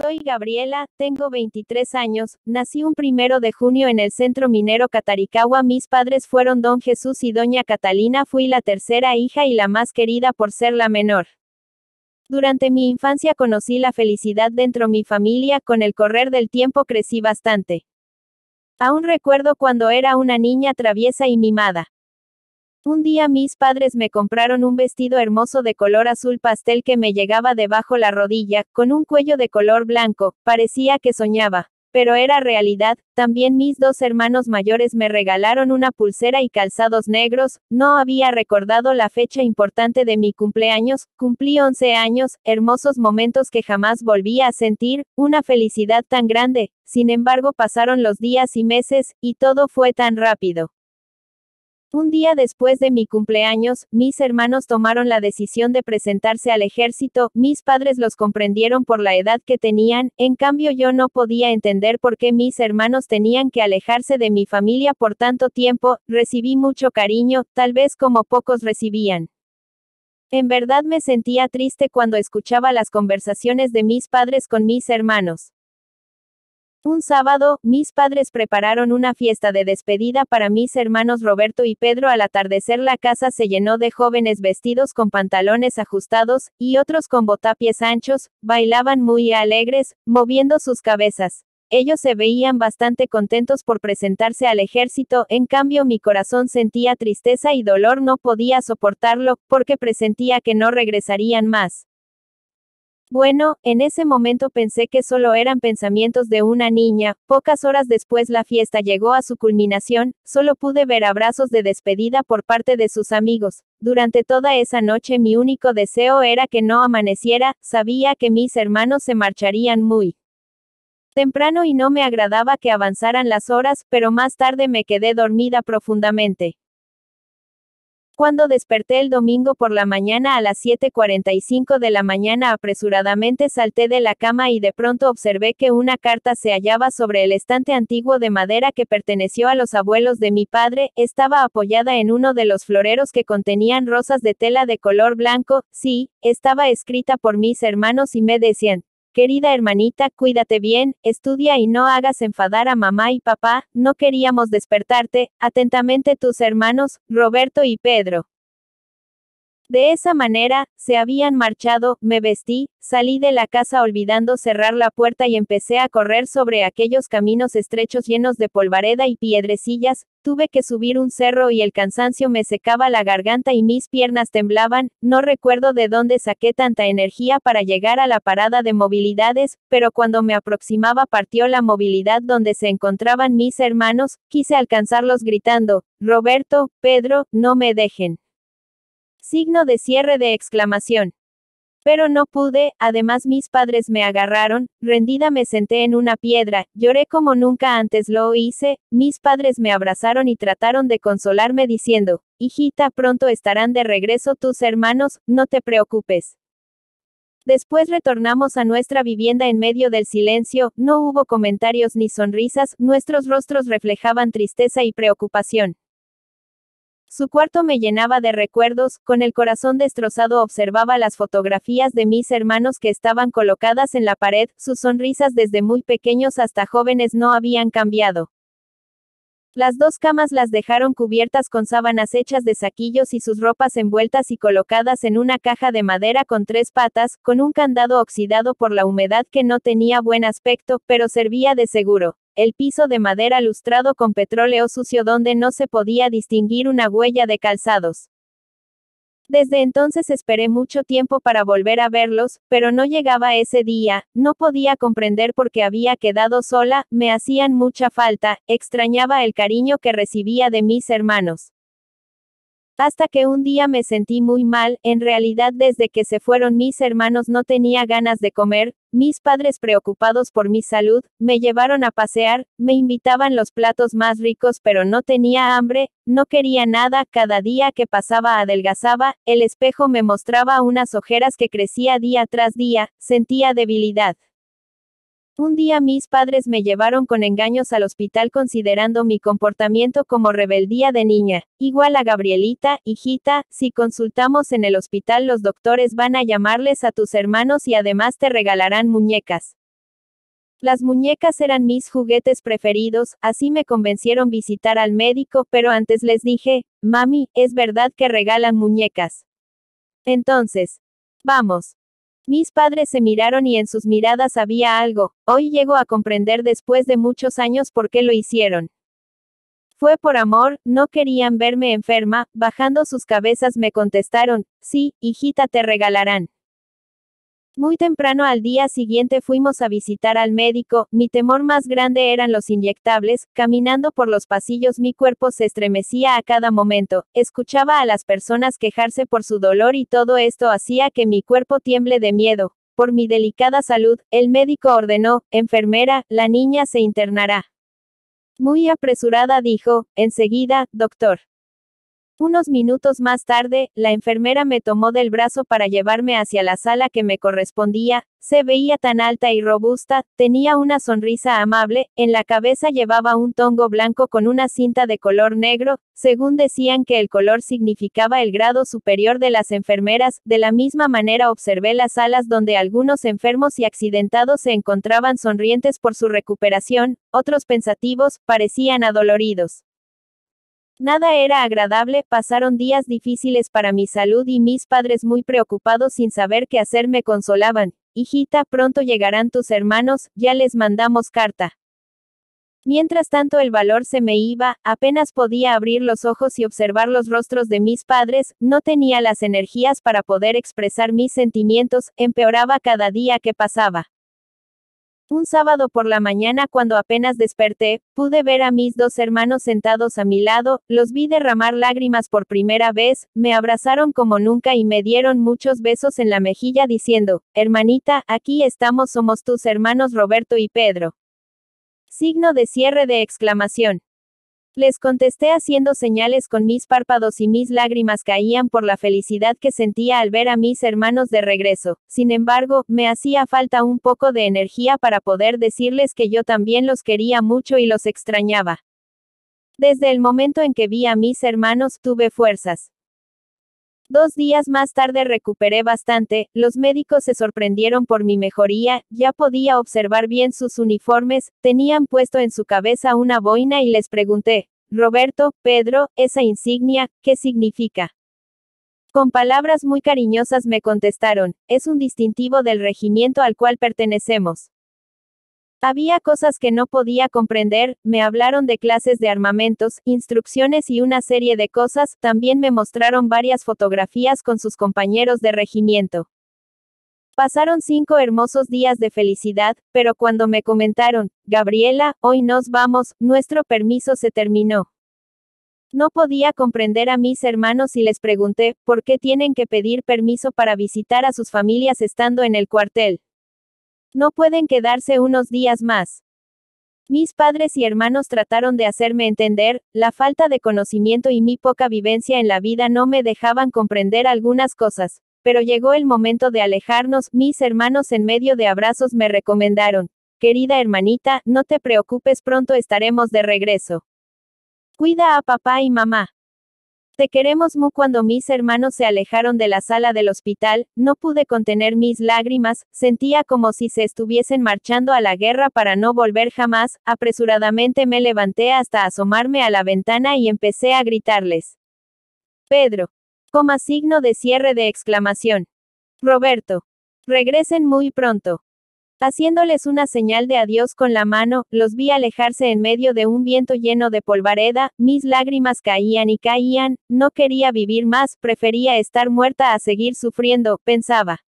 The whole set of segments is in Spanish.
Soy Gabriela, tengo 23 años, nací un primero de junio en el centro minero Cataricagua. Mis padres fueron don Jesús y doña Catalina. Fui la tercera hija y la más querida por ser la menor. Durante mi infancia conocí la felicidad dentro mi familia, con el correr del tiempo crecí bastante. Aún recuerdo cuando era una niña traviesa y mimada. Un día mis padres me compraron un vestido hermoso de color azul pastel que me llegaba debajo la rodilla, con un cuello de color blanco, parecía que soñaba. Pero era realidad, también mis dos hermanos mayores me regalaron una pulsera y calzados negros, no había recordado la fecha importante de mi cumpleaños, cumplí 11 años, hermosos momentos que jamás volví a sentir, una felicidad tan grande, sin embargo pasaron los días y meses, y todo fue tan rápido. Un día después de mi cumpleaños, mis hermanos tomaron la decisión de presentarse al ejército, mis padres los comprendieron por la edad que tenían, en cambio yo no podía entender por qué mis hermanos tenían que alejarse de mi familia por tanto tiempo, recibí mucho cariño, tal vez como pocos recibían. En verdad me sentía triste cuando escuchaba las conversaciones de mis padres con mis hermanos. Un sábado, mis padres prepararon una fiesta de despedida para mis hermanos Roberto y Pedro. Al atardecer la casa se llenó de jóvenes vestidos con pantalones ajustados, y otros con botapies anchos, bailaban muy alegres, moviendo sus cabezas. Ellos se veían bastante contentos por presentarse al ejército, en cambio mi corazón sentía tristeza y dolor, no podía soportarlo, porque presentía que no regresarían más. Bueno, en ese momento pensé que solo eran pensamientos de una niña, pocas horas después la fiesta llegó a su culminación, solo pude ver abrazos de despedida por parte de sus amigos. Durante toda esa noche mi único deseo era que no amaneciera, sabía que mis hermanos se marcharían muy temprano y no me agradaba que avanzaran las horas, pero más tarde me quedé dormida profundamente. Cuando desperté el domingo por la mañana a las 7.45 de la mañana apresuradamente salté de la cama y de pronto observé que una carta se hallaba sobre el estante antiguo de madera que perteneció a los abuelos de mi padre, estaba apoyada en uno de los floreros que contenían rosas de tela de color blanco, sí, estaba escrita por mis hermanos y me decían, Querida hermanita, cuídate bien, estudia y no hagas enfadar a mamá y papá, no queríamos despertarte, atentamente tus hermanos, Roberto y Pedro. De esa manera, se habían marchado, me vestí, salí de la casa olvidando cerrar la puerta y empecé a correr sobre aquellos caminos estrechos llenos de polvareda y piedrecillas, tuve que subir un cerro y el cansancio me secaba la garganta y mis piernas temblaban, no recuerdo de dónde saqué tanta energía para llegar a la parada de movilidades, pero cuando me aproximaba partió la movilidad donde se encontraban mis hermanos, quise alcanzarlos gritando, Roberto, Pedro, no me dejen. Signo de cierre de exclamación. Pero no pude, además mis padres me agarraron, rendida me senté en una piedra, lloré como nunca antes lo hice, mis padres me abrazaron y trataron de consolarme diciendo, hijita, pronto estarán de regreso tus hermanos, no te preocupes. Después retornamos a nuestra vivienda en medio del silencio, no hubo comentarios ni sonrisas, nuestros rostros reflejaban tristeza y preocupación. Su cuarto me llenaba de recuerdos, con el corazón destrozado observaba las fotografías de mis hermanos que estaban colocadas en la pared, sus sonrisas desde muy pequeños hasta jóvenes no habían cambiado. Las dos camas las dejaron cubiertas con sábanas hechas de saquillos y sus ropas envueltas y colocadas en una caja de madera con tres patas, con un candado oxidado por la humedad que no tenía buen aspecto, pero servía de seguro. El piso de madera lustrado con petróleo sucio donde no se podía distinguir una huella de calzados. Desde entonces esperé mucho tiempo para volver a verlos, pero no llegaba ese día, no podía comprender por qué había quedado sola, me hacían mucha falta, extrañaba el cariño que recibía de mis hermanos hasta que un día me sentí muy mal, en realidad desde que se fueron mis hermanos no tenía ganas de comer, mis padres preocupados por mi salud, me llevaron a pasear, me invitaban los platos más ricos pero no tenía hambre, no quería nada, cada día que pasaba adelgazaba, el espejo me mostraba unas ojeras que crecía día tras día, sentía debilidad. Un día mis padres me llevaron con engaños al hospital considerando mi comportamiento como rebeldía de niña. Igual a Gabrielita, hijita, si consultamos en el hospital los doctores van a llamarles a tus hermanos y además te regalarán muñecas. Las muñecas eran mis juguetes preferidos, así me convencieron visitar al médico, pero antes les dije, mami, es verdad que regalan muñecas. Entonces, vamos. Mis padres se miraron y en sus miradas había algo, hoy llego a comprender después de muchos años por qué lo hicieron. Fue por amor, no querían verme enferma, bajando sus cabezas me contestaron, sí, hijita te regalarán. Muy temprano al día siguiente fuimos a visitar al médico, mi temor más grande eran los inyectables, caminando por los pasillos mi cuerpo se estremecía a cada momento, escuchaba a las personas quejarse por su dolor y todo esto hacía que mi cuerpo tiemble de miedo. Por mi delicada salud, el médico ordenó, enfermera, la niña se internará. Muy apresurada dijo, enseguida, doctor. Unos minutos más tarde, la enfermera me tomó del brazo para llevarme hacia la sala que me correspondía, se veía tan alta y robusta, tenía una sonrisa amable, en la cabeza llevaba un tongo blanco con una cinta de color negro, según decían que el color significaba el grado superior de las enfermeras, de la misma manera observé las salas donde algunos enfermos y accidentados se encontraban sonrientes por su recuperación, otros pensativos, parecían adoloridos. Nada era agradable, pasaron días difíciles para mi salud y mis padres muy preocupados sin saber qué hacer me consolaban, hijita, pronto llegarán tus hermanos, ya les mandamos carta. Mientras tanto el valor se me iba, apenas podía abrir los ojos y observar los rostros de mis padres, no tenía las energías para poder expresar mis sentimientos, empeoraba cada día que pasaba. Un sábado por la mañana cuando apenas desperté, pude ver a mis dos hermanos sentados a mi lado, los vi derramar lágrimas por primera vez, me abrazaron como nunca y me dieron muchos besos en la mejilla diciendo, hermanita, aquí estamos, somos tus hermanos Roberto y Pedro. Signo de cierre de exclamación. Les contesté haciendo señales con mis párpados y mis lágrimas caían por la felicidad que sentía al ver a mis hermanos de regreso. Sin embargo, me hacía falta un poco de energía para poder decirles que yo también los quería mucho y los extrañaba. Desde el momento en que vi a mis hermanos, tuve fuerzas. Dos días más tarde recuperé bastante, los médicos se sorprendieron por mi mejoría, ya podía observar bien sus uniformes, tenían puesto en su cabeza una boina y les pregunté, Roberto, Pedro, esa insignia, ¿qué significa? Con palabras muy cariñosas me contestaron, es un distintivo del regimiento al cual pertenecemos. Había cosas que no podía comprender, me hablaron de clases de armamentos, instrucciones y una serie de cosas, también me mostraron varias fotografías con sus compañeros de regimiento. Pasaron cinco hermosos días de felicidad, pero cuando me comentaron, Gabriela, hoy nos vamos, nuestro permiso se terminó. No podía comprender a mis hermanos y les pregunté, ¿por qué tienen que pedir permiso para visitar a sus familias estando en el cuartel? No pueden quedarse unos días más. Mis padres y hermanos trataron de hacerme entender, la falta de conocimiento y mi poca vivencia en la vida no me dejaban comprender algunas cosas, pero llegó el momento de alejarnos, mis hermanos en medio de abrazos me recomendaron, querida hermanita, no te preocupes, pronto estaremos de regreso. Cuida a papá y mamá. Te queremos mu cuando mis hermanos se alejaron de la sala del hospital, no pude contener mis lágrimas, sentía como si se estuviesen marchando a la guerra para no volver jamás, apresuradamente me levanté hasta asomarme a la ventana y empecé a gritarles. Pedro. Coma signo de cierre de exclamación. Roberto. Regresen muy pronto. Haciéndoles una señal de adiós con la mano, los vi alejarse en medio de un viento lleno de polvareda, mis lágrimas caían y caían, no quería vivir más, prefería estar muerta a seguir sufriendo, pensaba.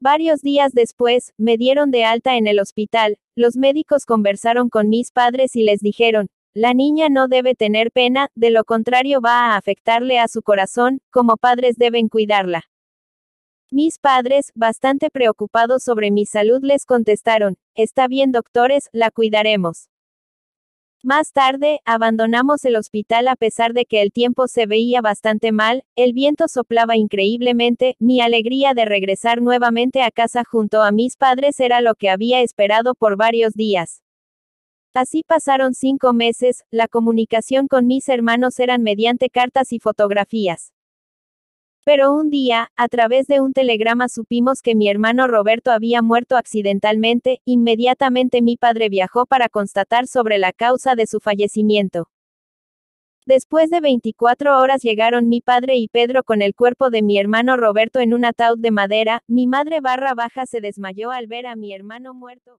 Varios días después, me dieron de alta en el hospital, los médicos conversaron con mis padres y les dijeron, la niña no debe tener pena, de lo contrario va a afectarle a su corazón, como padres deben cuidarla. Mis padres, bastante preocupados sobre mi salud, les contestaron, Está bien doctores, la cuidaremos. Más tarde, abandonamos el hospital a pesar de que el tiempo se veía bastante mal, el viento soplaba increíblemente, mi alegría de regresar nuevamente a casa junto a mis padres era lo que había esperado por varios días. Así pasaron cinco meses, la comunicación con mis hermanos eran mediante cartas y fotografías. Pero un día, a través de un telegrama supimos que mi hermano Roberto había muerto accidentalmente, inmediatamente mi padre viajó para constatar sobre la causa de su fallecimiento. Después de 24 horas llegaron mi padre y Pedro con el cuerpo de mi hermano Roberto en un ataúd de madera, mi madre barra baja se desmayó al ver a mi hermano muerto.